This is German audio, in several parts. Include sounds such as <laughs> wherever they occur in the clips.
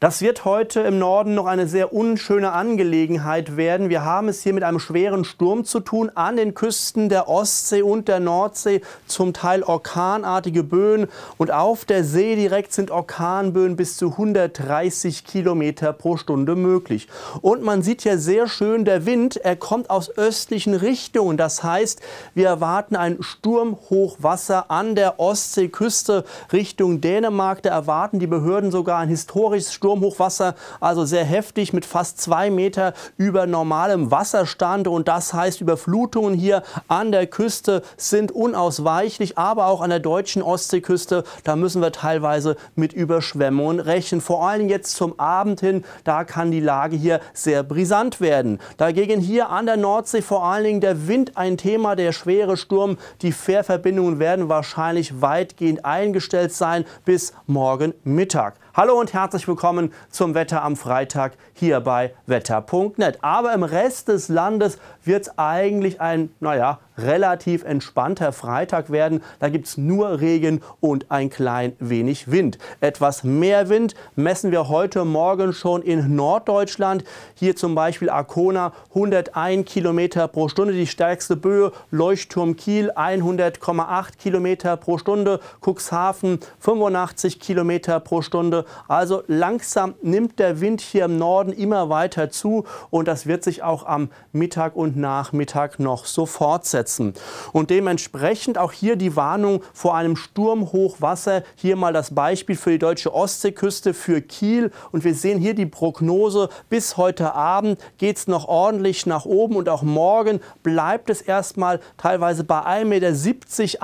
Das wird heute im Norden noch eine sehr unschöne Angelegenheit werden. Wir haben es hier mit einem schweren Sturm zu tun. An den Küsten der Ostsee und der Nordsee zum Teil orkanartige Böen. Und auf der See direkt sind Orkanböen bis zu 130 Kilometer pro Stunde möglich. Und man sieht ja sehr schön, der Wind, er kommt aus östlichen Richtungen. Das heißt, wir erwarten ein Sturmhochwasser an der Ostseeküste Richtung Dänemark. Da erwarten die Behörden sogar ein historisches Sturm Sturmhochwasser, also sehr heftig mit fast zwei Meter über normalem Wasserstand. Und das heißt, Überflutungen hier an der Küste sind unausweichlich, aber auch an der deutschen Ostseeküste, da müssen wir teilweise mit Überschwemmungen rechnen. Vor allem jetzt zum Abend hin, da kann die Lage hier sehr brisant werden. Dagegen hier an der Nordsee vor allen Dingen der Wind ein Thema, der schwere Sturm. Die Fährverbindungen werden wahrscheinlich weitgehend eingestellt sein bis morgen Mittag. Hallo und herzlich willkommen zum Wetter am Freitag hier bei wetter.net. Aber im Rest des Landes wird es eigentlich ein, naja, relativ entspannter Freitag werden. Da gibt es nur Regen und ein klein wenig Wind. Etwas mehr Wind messen wir heute Morgen schon in Norddeutschland. Hier zum Beispiel Arkona 101 Kilometer pro Stunde, die stärkste Böe. Leuchtturm Kiel 100,8 Kilometer pro Stunde. Cuxhaven 85 Kilometer pro Stunde. Also langsam nimmt der Wind hier im Norden immer weiter zu und das wird sich auch am Mittag und Nachmittag noch so fortsetzen. Und dementsprechend auch hier die Warnung vor einem Sturmhochwasser. Hier mal das Beispiel für die deutsche Ostseeküste, für Kiel. Und wir sehen hier die Prognose. Bis heute Abend geht es noch ordentlich nach oben und auch morgen bleibt es erstmal teilweise bei 1,70 Meter,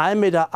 1,80 Meter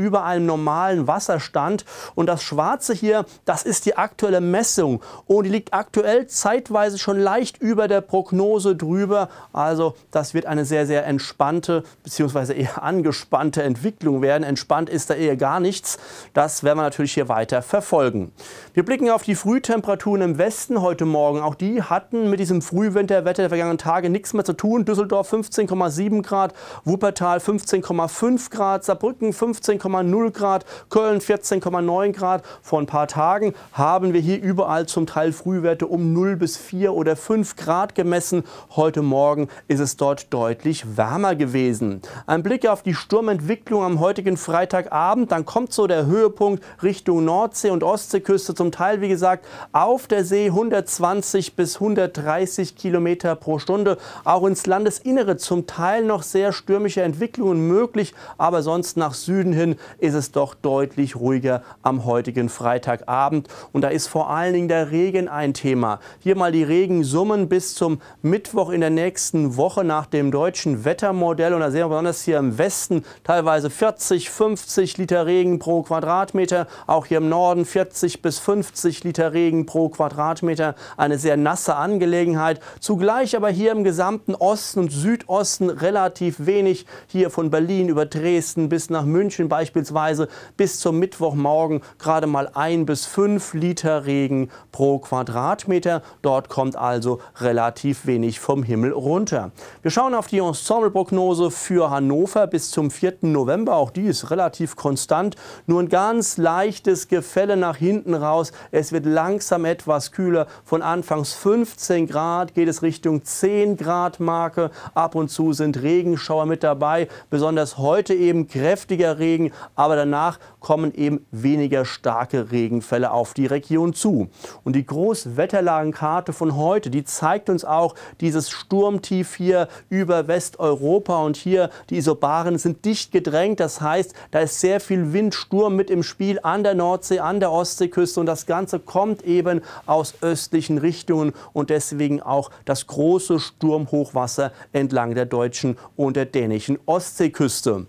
über einem normalen Wasserstand. Und das Schwarze hier, das das ist die aktuelle Messung und die liegt aktuell zeitweise schon leicht über der Prognose drüber. Also das wird eine sehr, sehr entspannte bzw. eher <laughs> angespannte Entwicklung werden. Entspannt ist da eher gar nichts. Das werden wir natürlich hier weiter verfolgen. Wir blicken auf die Frühtemperaturen im Westen heute Morgen. Auch die hatten mit diesem Frühwinterwetter der vergangenen Tage nichts mehr zu tun. Düsseldorf 15,7 Grad, Wuppertal 15,5 Grad, Saarbrücken 15,0 Grad, Köln 14,9 Grad. Vor ein paar Tagen Tagen haben wir hier überall zum Teil Frühwerte um 0 bis 4 oder 5 Grad gemessen. Heute Morgen ist es dort deutlich wärmer gewesen. Ein Blick auf die Sturmentwicklung am heutigen Freitagabend, dann kommt so der Höhepunkt Richtung Nordsee und Ostseeküste. Zum Teil, wie gesagt, auf der See 120 bis 130 Kilometer pro Stunde. Auch ins Landesinnere zum Teil noch sehr stürmische Entwicklungen möglich, aber sonst nach Süden hin ist es doch deutlich ruhiger am heutigen Freitagabend. Abend. Und da ist vor allen Dingen der Regen ein Thema. Hier mal die Regensummen bis zum Mittwoch in der nächsten Woche nach dem deutschen Wettermodell. Und da sehen wir besonders hier im Westen teilweise 40, 50 Liter Regen pro Quadratmeter. Auch hier im Norden 40 bis 50 Liter Regen pro Quadratmeter. Eine sehr nasse Angelegenheit. Zugleich aber hier im gesamten Osten und Südosten relativ wenig. Hier von Berlin über Dresden bis nach München beispielsweise bis zum Mittwochmorgen gerade mal 1 bis 5. 5 Liter Regen pro Quadratmeter. Dort kommt also relativ wenig vom Himmel runter. Wir schauen auf die Ensemble-Prognose für Hannover bis zum 4. November. Auch die ist relativ konstant. Nur ein ganz leichtes Gefälle nach hinten raus. Es wird langsam etwas kühler. Von anfangs 15 Grad geht es Richtung 10 Grad Marke. Ab und zu sind Regenschauer mit dabei. Besonders heute eben kräftiger Regen. Aber danach kommen eben weniger starke Regenfälle Wetterwelle auf die Region zu. Und die Großwetterlagenkarte von heute, die zeigt uns auch dieses Sturmtief hier über Westeuropa und hier die Isobaren sind dicht gedrängt. Das heißt, da ist sehr viel Windsturm mit im Spiel an der Nordsee, an der Ostseeküste und das Ganze kommt eben aus östlichen Richtungen und deswegen auch das große Sturmhochwasser entlang der deutschen und der dänischen Ostseeküste.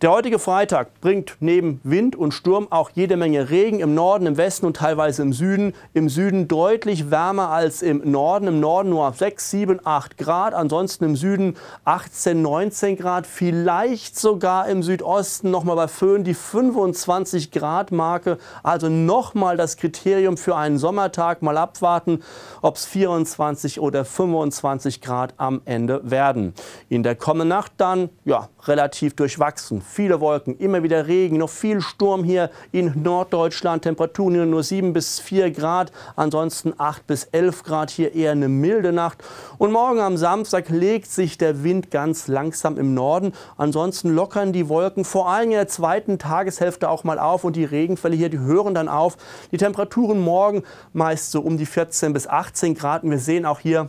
Der heutige Freitag bringt neben Wind und Sturm auch jede Menge Regen im Norden, im Westen und teilweise im Süden. Im Süden deutlich wärmer als im Norden. Im Norden nur 6, 7, 8 Grad. Ansonsten im Süden 18, 19 Grad. Vielleicht sogar im Südosten nochmal bei Föhn die 25 Grad Marke. Also nochmal das Kriterium für einen Sommertag. Mal abwarten, ob es 24 oder 25 Grad am Ende werden. In der kommenden Nacht dann, ja, relativ durchwachsen viele Wolken, immer wieder Regen, noch viel Sturm hier in Norddeutschland. Temperaturen nur 7 bis 4 Grad, ansonsten 8 bis 11 Grad, hier eher eine milde Nacht. Und morgen am Samstag legt sich der Wind ganz langsam im Norden. Ansonsten lockern die Wolken vor allem in der zweiten Tageshälfte auch mal auf und die Regenfälle hier, die hören dann auf. Die Temperaturen morgen meist so um die 14 bis 18 Grad. Und wir sehen auch hier,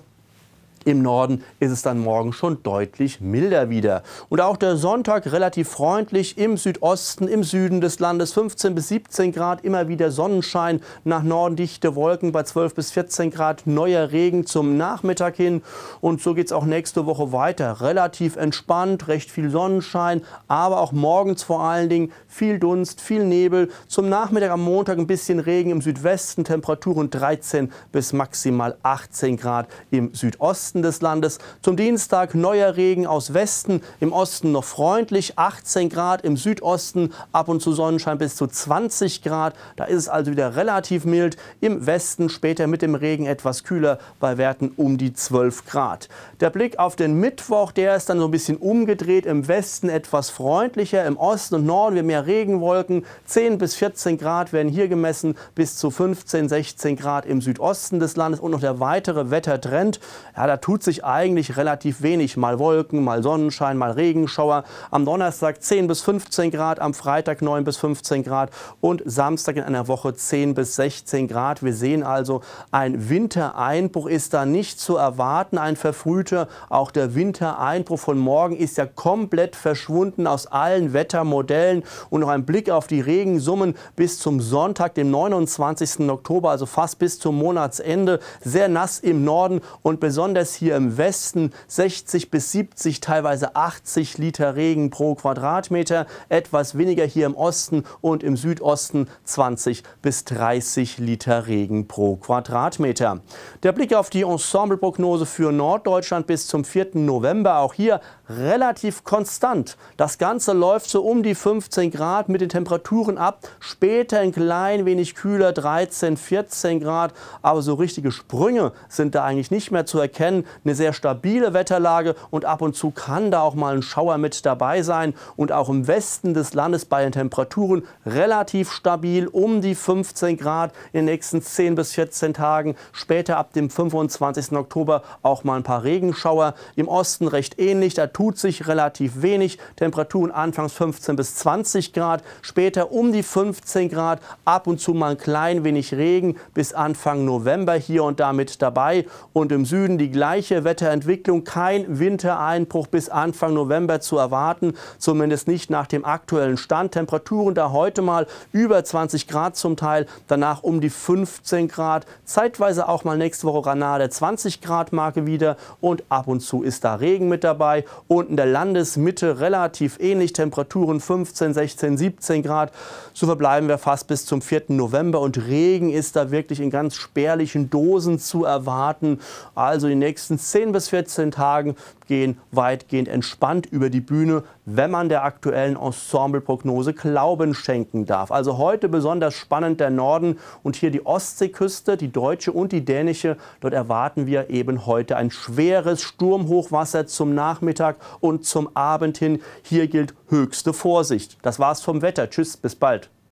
im Norden ist es dann morgen schon deutlich milder wieder. Und auch der Sonntag relativ freundlich im Südosten, im Süden des Landes 15 bis 17 Grad, immer wieder Sonnenschein, nach Norden dichte Wolken bei 12 bis 14 Grad, neuer Regen zum Nachmittag hin. Und so geht es auch nächste Woche weiter. Relativ entspannt, recht viel Sonnenschein, aber auch morgens vor allen Dingen viel Dunst, viel Nebel. Zum Nachmittag am Montag ein bisschen Regen im Südwesten, Temperaturen 13 bis maximal 18 Grad im Südosten. Westen des Landes. Zum Dienstag neuer Regen aus Westen, im Osten noch freundlich, 18 Grad, im Südosten ab und zu Sonnenschein bis zu 20 Grad. Da ist es also wieder relativ mild. Im Westen später mit dem Regen etwas kühler, bei Werten um die 12 Grad. Der Blick auf den Mittwoch, der ist dann so ein bisschen umgedreht. Im Westen etwas freundlicher, im Osten und Norden wir mehr Regenwolken. 10 bis 14 Grad werden hier gemessen, bis zu 15, 16 Grad im Südosten des Landes und noch der weitere Wettertrend. Ja, da tut sich eigentlich relativ wenig. Mal Wolken, mal Sonnenschein, mal Regenschauer. Am Donnerstag 10 bis 15 Grad, am Freitag 9 bis 15 Grad und Samstag in einer Woche 10 bis 16 Grad. Wir sehen also, ein Wintereinbruch ist da nicht zu erwarten, ein verfrühter. Auch der Wintereinbruch von morgen ist ja komplett verschwunden aus allen Wettermodellen. Und noch ein Blick auf die Regensummen bis zum Sonntag, dem 29. Oktober, also fast bis zum Monatsende. Sehr nass im Norden und besonders Prozess hier im Westen 60 bis 70, teilweise 80 Liter Regen pro Quadratmeter, etwas weniger hier im Osten und im Südosten 20 bis 30 Liter Regen pro Quadratmeter. Der Blick auf die Ensembleprognose für Norddeutschland bis zum 4. November, auch hier relativ konstant. Das Ganze läuft so um die 15 Grad mit den Temperaturen ab, später ein klein wenig kühler, 13, 14 Grad, aber so richtige Sprünge sind da eigentlich nicht mehr zu erkennen eine sehr stabile Wetterlage und ab und zu kann da auch mal ein Schauer mit dabei sein. Und auch im Westen des Landes bei den Temperaturen relativ stabil, um die 15 Grad in den nächsten 10 bis 14 Tagen. Später ab dem 25. Oktober auch mal ein paar Regenschauer. Im Osten recht ähnlich, da tut sich relativ wenig. Temperaturen anfangs 15 bis 20 Grad, später um die 15 Grad, ab und zu mal ein klein wenig Regen bis Anfang November hier und da mit dabei. Und im Süden die gleiche gleiche Wetterentwicklung, kein Wintereinbruch bis Anfang November zu erwarten, zumindest nicht nach dem aktuellen Stand. Temperaturen da heute mal über 20 Grad zum Teil, danach um die 15 Grad, zeitweise auch mal nächste Woche nahe der 20 Grad Marke wieder und ab und zu ist da Regen mit dabei und in der Landesmitte relativ ähnlich, Temperaturen 15, 16, 17 Grad. So verbleiben wir fast bis zum 4. November und Regen ist da wirklich in ganz spärlichen Dosen zu erwarten. Also die nächsten nächsten 10 bis 14 Tagen gehen weitgehend entspannt über die Bühne, wenn man der aktuellen Ensembleprognose Glauben schenken darf. Also heute besonders spannend der Norden und hier die Ostseeküste, die deutsche und die dänische. Dort erwarten wir eben heute ein schweres Sturmhochwasser zum Nachmittag und zum Abend hin. Hier gilt höchste Vorsicht. Das war's vom Wetter. Tschüss, bis bald.